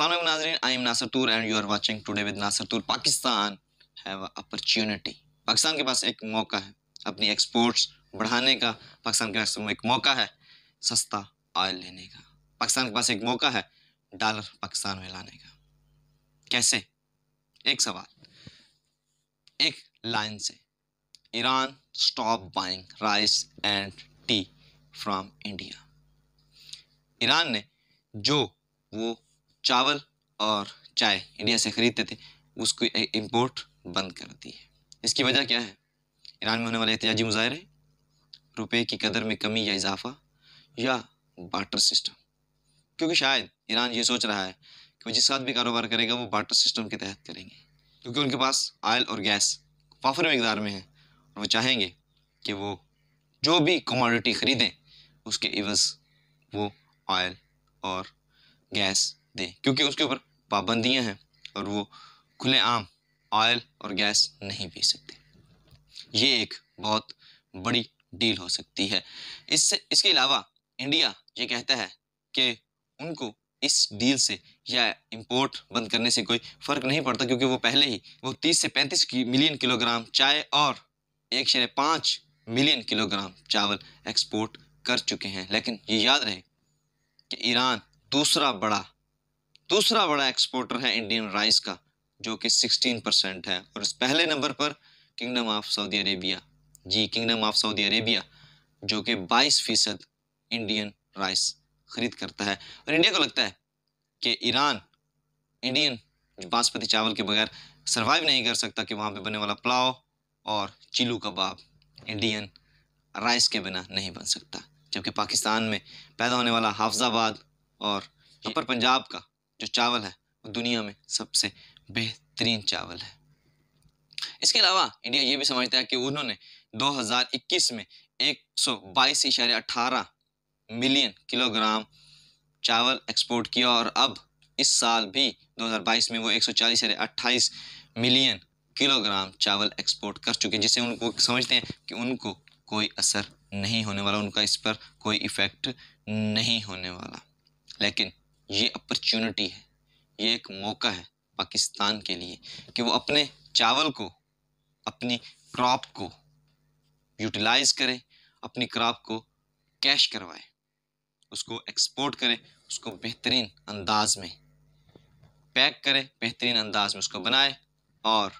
Assalamu Pakistan के पास एक मौका है अपनी एक्सपोर्ट्स बढ़ाने का पाकिस्तान के पास एक मौका है सस्ता ऑयल लेने का पाकिस्तान के पास एक मौका है डॉलर पाकिस्तान में लाने का कैसे एक सवाल एक लाइन से Iran stop buying rice and tea from India Iran ने जो वो चावल और चाय इंडिया से ख़रीदते थे उसको इम्पोर्ट बंद कर दी है इसकी वजह क्या है ईरान में होने वाले एहतियाजी मुजाहरे रुपये की कदर में कमी या इजाफा या बाटर सिस्टम क्योंकि शायद ईरान ये सोच रहा है कि वो जिस साथ भी कारोबार करेगा वो बाटर सिस्टम के तहत करेंगे क्योंकि उनके पास आयल और गैस वाफर मकदार में है और वो चाहेंगे कि वो जो भी कमोडिटी ख़रीदें उसके इवज़ वो आयल और गैस सकते क्योंकि उसके ऊपर पाबंदियाँ हैं और वो खुलेआम ऑयल और गैस नहीं पी सकते ये एक बहुत बड़ी डील हो सकती है इससे इसके अलावा इंडिया ये कहता है कि उनको इस डील से या इंपोर्ट बंद करने से कोई फ़र्क नहीं पड़ता क्योंकि वो पहले ही वो 30 से 35 मिलियन किलोग्राम चाय और एक शेर पाँच मिलियन किलोग्राम चावल एक्सपोर्ट कर चुके हैं लेकिन ये याद रहे कि ईरान दूसरा बड़ा दूसरा बड़ा एक्सपोर्टर है इंडियन राइस का जो कि 16 परसेंट है और इस पहले नंबर पर किंगडम ऑफ सऊदी अरेबिया जी किंगडम ऑफ सऊदी अरेबिया जो कि 22 फीसद इंडियन राइस खरीद करता है और इंडिया को लगता है कि ईरान इंडियन बासमती चावल के बगैर सर्वाइव नहीं कर सकता कि वहाँ पर बनने वाला पुलाव और चिलू कबाब इंडियन राइस के बिना नहीं बन सकता जबकि पाकिस्तान में पैदा होने वाला हाफजाबाद और अपर पंजाब का जो चावल है वो दुनिया में सबसे बेहतरीन चावल है इसके अलावा इंडिया ये भी समझता है कि उन्होंने 2021 में एक सौ मिलियन किलोग्राम चावल एक्सपोर्ट किया और अब इस साल भी 2022 में वो एक सौ मिलियन किलोग्राम चावल एक्सपोर्ट कर चुके हैं जिससे उनको समझते हैं कि उनको कोई असर नहीं होने वाला उनका इस पर कोई इफ़ेक्ट नहीं होने वाला लेकिन ये अपॉर्चुनिटी है ये एक मौका है पाकिस्तान के लिए कि वो अपने चावल को अपनी क्रॉप को यूटिलाइज करें अपनी क्रॉप को कैश करवाएं उसको एक्सपोर्ट करें उसको बेहतरीन अंदाज में पैक करें बेहतरीन अंदाज में उसको बनाए और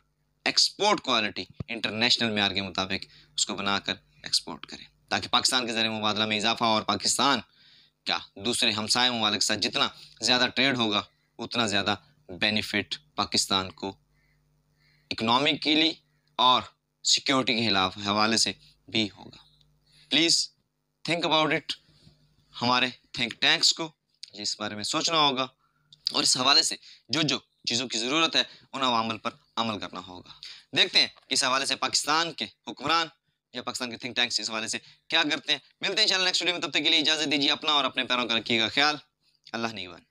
एक्सपोर्ट क्वालिटी इंटरनेशनल मैार के मुताबिक उसको बनाकर एक्सपोर्ट करें ताकि पाकिस्तान के ज़रिए मुबादला में इजाफा और पाकिस्तान क्या दूसरे हमसाय ममालिक साथ जितना ज़्यादा ट्रेड होगा उतना ज़्यादा बेनिफिट पाकिस्तान को इकनॉमिकली और सिक्योरिटी के खिलाफ हवाले से भी होगा प्लीज़ थिंक अबाउट इट हमारे थिंक टैंक्स को इस बारे में सोचना होगा और इस हवाले से जो जो चीज़ों की ज़रूरत है उन अवामल पर अमल करना होगा देखते हैं इस हवाले से पाकिस्तान के हुक्मरान या पाकिस्तान के थिंक टैंक्स इस हवाले से क्या करते हैं मिलते हैं चैनल नेक्स्ट वीडियो में तब तक के लिए इजाजत दीजिए अपना और अपने पैरों का रखिएगा ख्याल अल्लाह नहीं